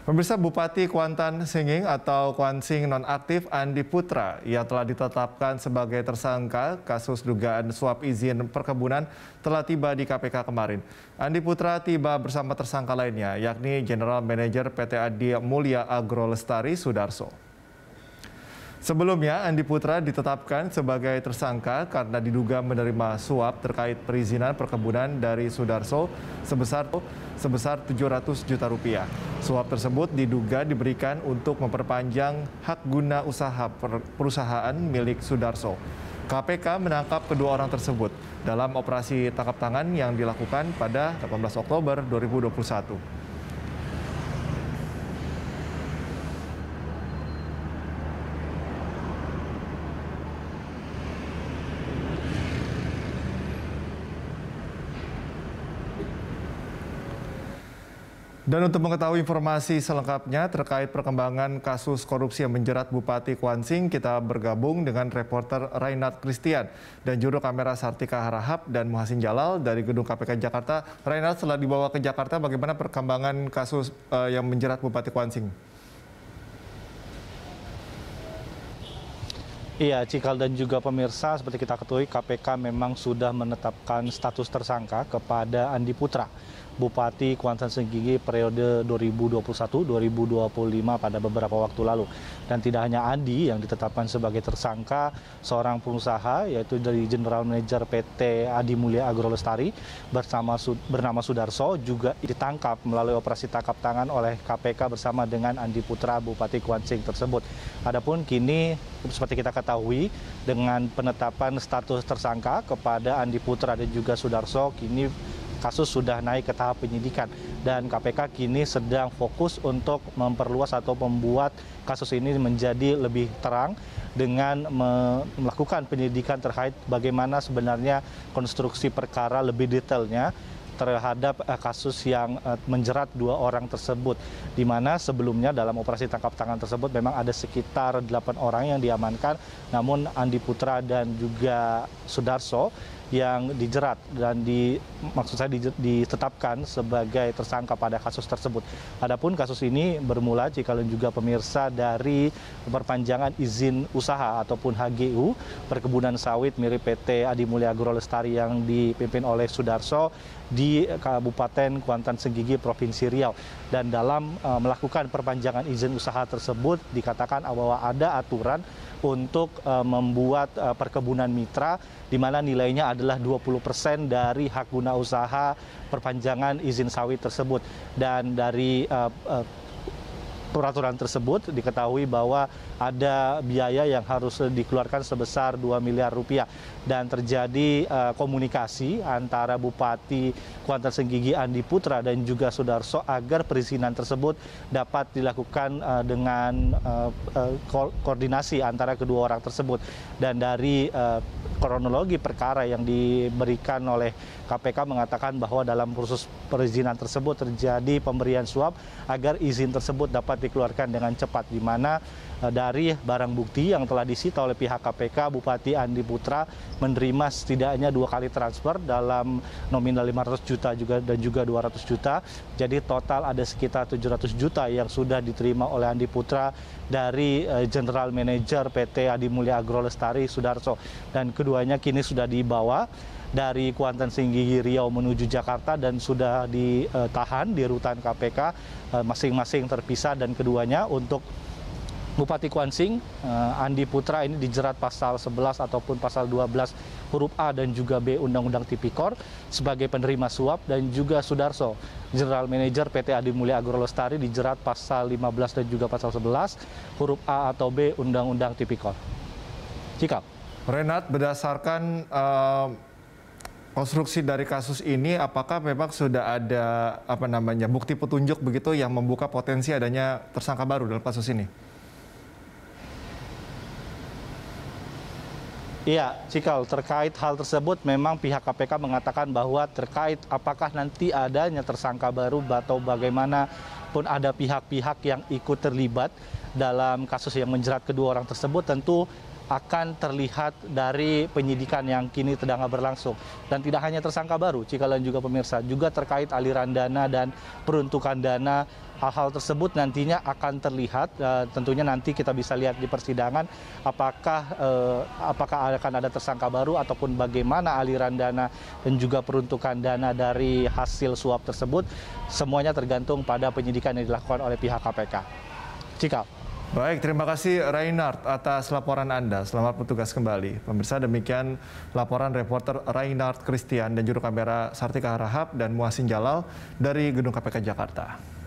Pemirsa Bupati Kuantan Singing atau Kuansing nonaktif Andi Putra yang telah ditetapkan sebagai tersangka kasus dugaan suap izin perkebunan telah tiba di KPK kemarin. Andi Putra tiba bersama tersangka lainnya yakni General Manager PT Adi Mulia Agro Lestari Sudarso. Sebelumnya, Andi Putra ditetapkan sebagai tersangka karena diduga menerima suap terkait perizinan perkebunan dari Sudarso sebesar sebesar 700 juta rupiah. Suap tersebut diduga diberikan untuk memperpanjang hak guna usaha per, perusahaan milik Sudarso. KPK menangkap kedua orang tersebut dalam operasi tangkap tangan yang dilakukan pada 18 Oktober 2021. Dan untuk mengetahui informasi selengkapnya terkait perkembangan kasus korupsi yang menjerat Bupati Kuansing, kita bergabung dengan reporter Rainat Kristian dan juru kamera Sartika Harahap dan Muhasin Jalal dari Gedung KPK Jakarta. Rainat telah dibawa ke Jakarta, bagaimana perkembangan kasus uh, yang menjerat Bupati Kuansing? Iya, Cikal dan juga pemirsa, seperti kita ketahui KPK memang sudah menetapkan status tersangka kepada Andi Putra. Bupati Kuantan Senggigi periode 2021-2025 pada beberapa waktu lalu. Dan tidak hanya Andi yang ditetapkan sebagai tersangka, seorang pengusaha yaitu dari General Manager PT Adi Mulia Agro Lestari bersama bernama Sudarso juga ditangkap melalui operasi tangkap tangan oleh KPK bersama dengan Andi Putra Bupati Kuansing tersebut. Adapun kini seperti kita ketahui dengan penetapan status tersangka kepada Andi Putra dan juga Sudarso kini kasus sudah naik ke tahap penyidikan dan KPK kini sedang fokus untuk memperluas atau membuat kasus ini menjadi lebih terang dengan melakukan penyidikan terkait bagaimana sebenarnya konstruksi perkara lebih detailnya terhadap eh, kasus yang eh, menjerat dua orang tersebut di mana sebelumnya dalam operasi tangkap tangan tersebut memang ada sekitar delapan orang yang diamankan namun Andi Putra dan juga Sudarso yang dijerat dan di maksud saya ditetapkan sebagai tersangka pada kasus tersebut. Adapun kasus ini bermula jika juga pemirsa dari perpanjangan izin usaha ataupun HGU perkebunan sawit mirip PT Adi Mulia Agro Lestari yang dipimpin oleh Sudarso di Kabupaten Kuantan Senggigi, Provinsi Riau. Dan dalam eh, melakukan perpanjangan izin usaha tersebut dikatakan bahwa ada aturan untuk eh, membuat eh, perkebunan mitra di mana nilainya adalah 20% dari hak guna usaha perpanjangan izin sawit tersebut. Dan dari peraturan tersebut diketahui bahwa ada biaya yang harus dikeluarkan sebesar 2 miliar rupiah dan terjadi uh, komunikasi antara Bupati Kuantan Senggigi Andi Putra dan juga Sudarso agar perizinan tersebut dapat dilakukan uh, dengan uh, uh, ko koordinasi antara kedua orang tersebut dan dari uh, kronologi perkara yang diberikan oleh KPK mengatakan bahwa dalam proses perizinan tersebut terjadi pemberian suap agar izin tersebut dapat dikeluarkan dengan cepat di mana eh, dari barang bukti yang telah disita oleh pihak KPK Bupati Andi Putra menerima setidaknya dua kali transfer dalam nominal lima ratus juta juga dan juga dua ratus juta. Jadi total ada sekitar tujuh ratus juta yang sudah diterima oleh Andi Putra dari eh, General Manager PT Adi Mulia Agro Lestari Sudarso dan keduanya kini sudah dibawa dari Kuantan Singgi Riau menuju Jakarta dan sudah ditahan di rutan KPK eh, masing-masing terpisah dan keduanya untuk Bupati Kuansing eh, Andi Putra ini dijerat pasal 11 ataupun pasal 12 huruf A dan juga B Undang-Undang Tipikor sebagai penerima suap dan juga Sudarso General Manager PT Adi Mulia Agro Lestari dijerat pasal 15 dan juga pasal 11 huruf A atau B Undang-Undang Tipikor. Cikap. Renat berdasarkan uh konstruksi dari kasus ini apakah memang sudah ada apa namanya bukti petunjuk begitu yang membuka potensi adanya tersangka baru dalam kasus ini? Iya, Cikal, terkait hal tersebut memang pihak KPK mengatakan bahwa terkait apakah nanti adanya tersangka baru atau bagaimana pun ada pihak-pihak yang ikut terlibat dalam kasus yang menjerat kedua orang tersebut tentu akan terlihat dari penyidikan yang kini sedang berlangsung. Dan tidak hanya tersangka baru, Cikalan juga pemirsa, juga terkait aliran dana dan peruntukan dana hal-hal tersebut nantinya akan terlihat e, tentunya nanti kita bisa lihat di persidangan apakah e, apakah akan ada tersangka baru ataupun bagaimana aliran dana dan juga peruntukan dana dari hasil suap tersebut semuanya tergantung pada penyidikan yang dilakukan oleh pihak KPK. Cikal. Baik, terima kasih Reinhard atas laporan Anda. Selamat bertugas kembali. Pemirsa demikian laporan reporter Reinhard Christian dan juru kamera Sartika Harahap dan Muasin Jalal dari Gedung KPK Jakarta.